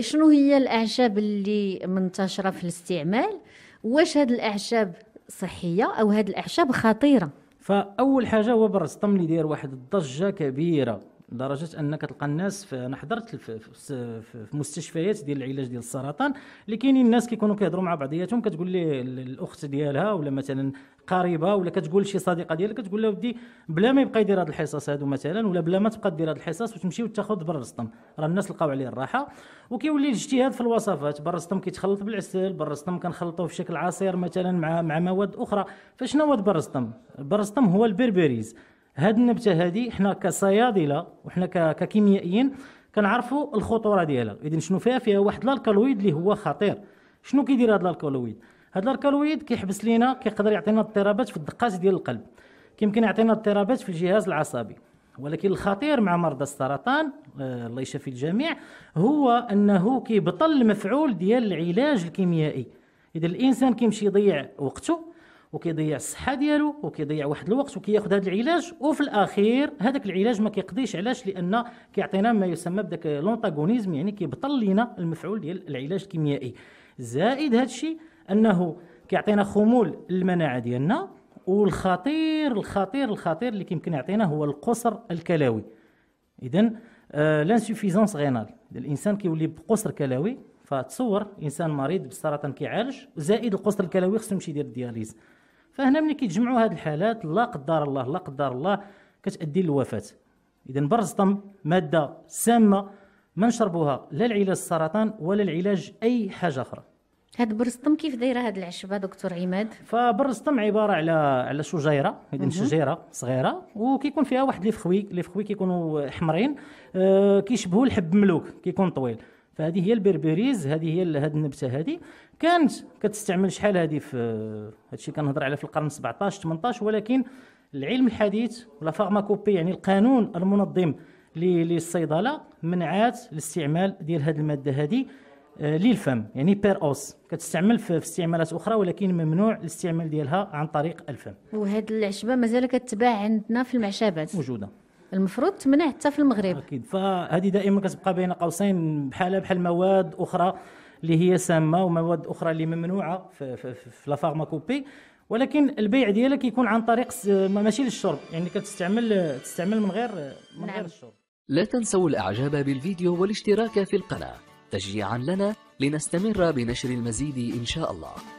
شنو هي الاعشاب اللي منتشره في الاستعمال واش هاد الاعشاب صحيه او هاد الاعشاب خطيره فاول حاجه هو برستم اللي داير واحد الضجه كبيره لدرجه انك تلقى الناس انا حضرت في, مستشفيات ديال العلاج ديال السرطان اللي كاينين الناس كيكونوا كيهضروا مع بعضياتهم كتقول لي الاخت ديالها ولا مثلا قريبه ولا كتقول شي صديقه ديالها كتقول لها ودي بلا ما يبقى يدير هذه الحصص هادو مثلا ولا بلا ما تبقى دير هذه الحصص وتمشي وتاخذ بر راه الناس لقاو عليه الراحه وكيولي الاجتهاد في الوصفات بر كيتخلط بالعسل بر كنخلطوه في شكل عصير مثلا مع مع مواد اخرى فشنو هو بر السطم هو البربريز هاد النبته هادي حنا كصيادله وحنا ككيميائيين كنعرفوا الخطوره ديالها اذا شنو فيها فيها واحد الالكالويد اللي هو خطير شنو كيدير هذا الالكالويد هذا الالكالويد كيحبس لينا كيقدر يعطينا اضطرابات في الدقات ديال القلب كيمكن يعطينا اضطرابات في الجهاز العصبي ولكن الخطير مع مرضى السرطان آه، الله يشفي الجميع هو انه كيبطل المفعول ديال العلاج الكيميائي اذا الانسان كيمشي يضيع وقته وكيضيع الصحه ديالو وكيضيع واحد الوقت وكياخذ هذا العلاج وفي الاخير هذاك العلاج ما كيقضيش علاش لان كيعطينا ما يسمى بداك لونتاغونيزم يعني كيبطل لينا المفعول ديال العلاج الكيميائي زائد هذا الشيء انه كيعطينا خمول المناعه ديالنا والخطير الخطير الخطير اللي كيمكن يعطينا هو القصر الكلوي اذا آه لانسوفيزونس غينال الانسان كيولي بقصر كلوي فتصور انسان مريض بالسرطان كيعالج زائد القسط الكلوي خصو يمشي يدير الدياليز فهنا ملي كيتجمعوا هاد الحالات لا قدر الله لا قدر الله كتادي للوفاه اذا برزطم ماده سامه ما نشربوها لا العلاج السرطان ولا العلاج اي حاجه اخرى هاد برزطم كيف دايره هاد العشبه دكتور عماد فبرزطم عباره على على شجيره اذا شجيره صغيره وكيكون فيها واحد لي فخوي لي فخوي كيكونوا حمرين آه كيشبهوا الحب ملوك كيكون طويل فهذه هي البربريز هذه هي هذه النبته هذه كانت كتستعمل شحال هذه في هادشي كنهضر على في القرن 17 18 ولكن العلم الحديث ولا فارماكوبي يعني القانون المنظم للصيدله منعات الاستعمال ديال هذه الماده هذه آه، للفم يعني بير اوس كتستعمل في استعمالات اخرى ولكن ممنوع الاستعمال ديالها عن طريق الفم وهذه العشبه مازال كتباع عندنا في المعشبات موجوده المفروض تمنع حتى في المغرب اكيد فهذه دائما كتبقى بين قوسين بحالها بحال مواد اخرى اللي هي سامه ومواد اخرى اللي ممنوعه في, في, في لا فارماكوبي ولكن البيع ديالها كيكون عن طريق ماشي للشرب يعني كتستعمل تستعمل من غير من نعم. غير الشرب لا تنسوا الاعجاب بالفيديو والاشتراك في القناه تشجيعا لنا لنستمر بنشر المزيد ان شاء الله